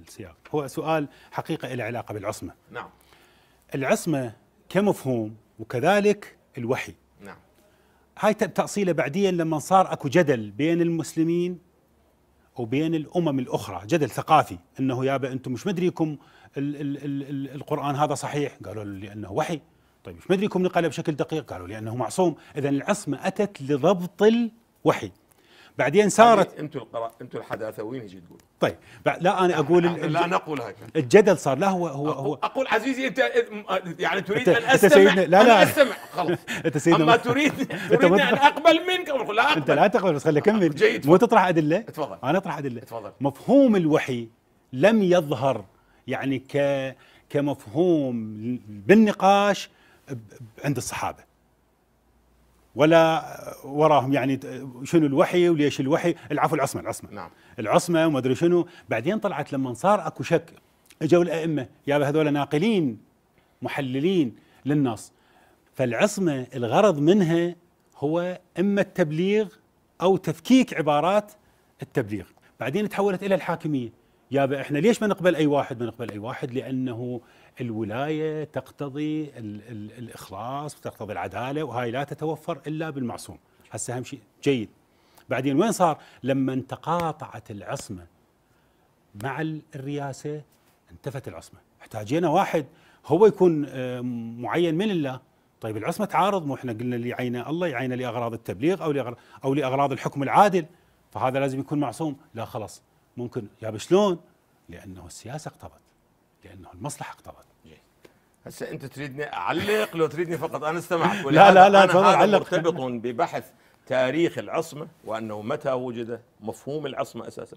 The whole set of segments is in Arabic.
السياق هو سؤال حقيقة له علاقة بالعصمة نعم العصمة كمفهوم وكذلك الوحي نعم هاي تأصيله بعديا لما صار أكو جدل بين المسلمين وبين الأمم الأخرى جدل ثقافي أنه يابا أنتم مش مدريكم الـ الـ الـ الـ القرآن هذا صحيح قالوا لأنه وحي طيب مش مدريكم نقله بشكل دقيق قالوا لأنه معصوم إذا العصمة أتت لضبط الوحي بعدين صارت يعني انتم القرا انتم الحداثويين ايش تقول طيب لا انا اقول لا نقول هكذا الجدل صار لا هو هو هو اقول عزيزي انت يعني تريد ان استمع انت سيدنا لا لا استمع خلص انت سيدنا اما تريد تريد ان اقبل منك لا أقبل. انت لا تقبل بس خليني اكمل جيد مو تطرح ادله اتفضل انا اطرح ادله اتفضل مفهوم الوحي لم يظهر يعني ك كمفهوم بالنقاش عند الصحابه ولا وراهم يعني شنو الوحي وليش الوحي العفو العصمه العصمه نعم العصمه وما ادري شنو بعدين طلعت لما صار اكو شك اجوا الائمه يا هذول ناقلين محللين للنص فالعصمه الغرض منها هو اما التبليغ او تفكيك عبارات التبليغ بعدين تحولت الى الحاكميه يابا احنا ليش ما نقبل اي واحد؟ ما نقبل اي واحد لانه الولايه تقتضي الـ الـ الاخلاص وتقتضي العداله وهاي لا تتوفر الا بالمعصوم، هسه اهم شيء جيد. بعدين وين صار؟ لما تقاطعت العصمه مع الرئاسه انتفت العصمه، احتاجينا واحد هو يكون آه، معين من الله طيب العصمه تعارض مو احنا قلنا اللي يعينه الله يعينه لاغراض التبليغ او لاغراض او لاغراض الحكم العادل فهذا لازم يكون معصوم لا خلاص ممكن يا بشلون لانه السياسه اقتضت لانه المصلحه اقتضت هسه انت تريدني اعلق لو تريدني فقط انا استمعت لا لا لا تفضل علق مرتبط ببحث تاريخ العصمة وأنه متى وجد مفهوم العصمة أساسا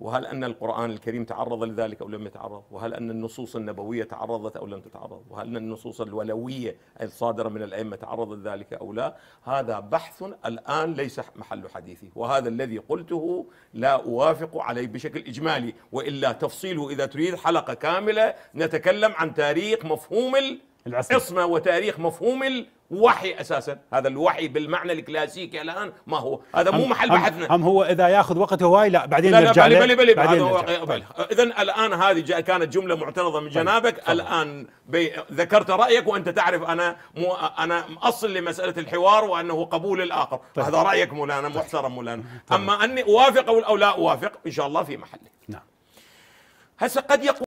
وهل أن القرآن الكريم تعرض لذلك أو لم يتعرض وهل أن النصوص النبوية تعرضت أو لم تتعرض وهل أن النصوص الولوية الصادرة من الأئمة تعرضت لذلك أو لا هذا بحث الآن ليس محل حديثي وهذا الذي قلته لا أوافق عليه بشكل إجمالي وإلا تفصيله إذا تريد حلقة كاملة نتكلم عن تاريخ مفهوم العصر. اسمه وتاريخ مفهوم الوحي اساسا هذا الوحي بالمعنى الكلاسيكي الان ما هو هذا مو محل بحثنا هم هو اذا ياخذ وقت هواي لا بعدين لا نرجع لا بلي بلي اذا الان هذه كانت جمله معترضه من طيب، جنابك طبعا. الان بي ذكرت رايك وانت تعرف انا مو انا اصل لمساله الحوار وانه قبول الاخر طبعا. هذا رايك مولانا محترم مولانا طبعا. اما اني اوافق او لا اوافق ان شاء الله في محله نعم هسه قد يقول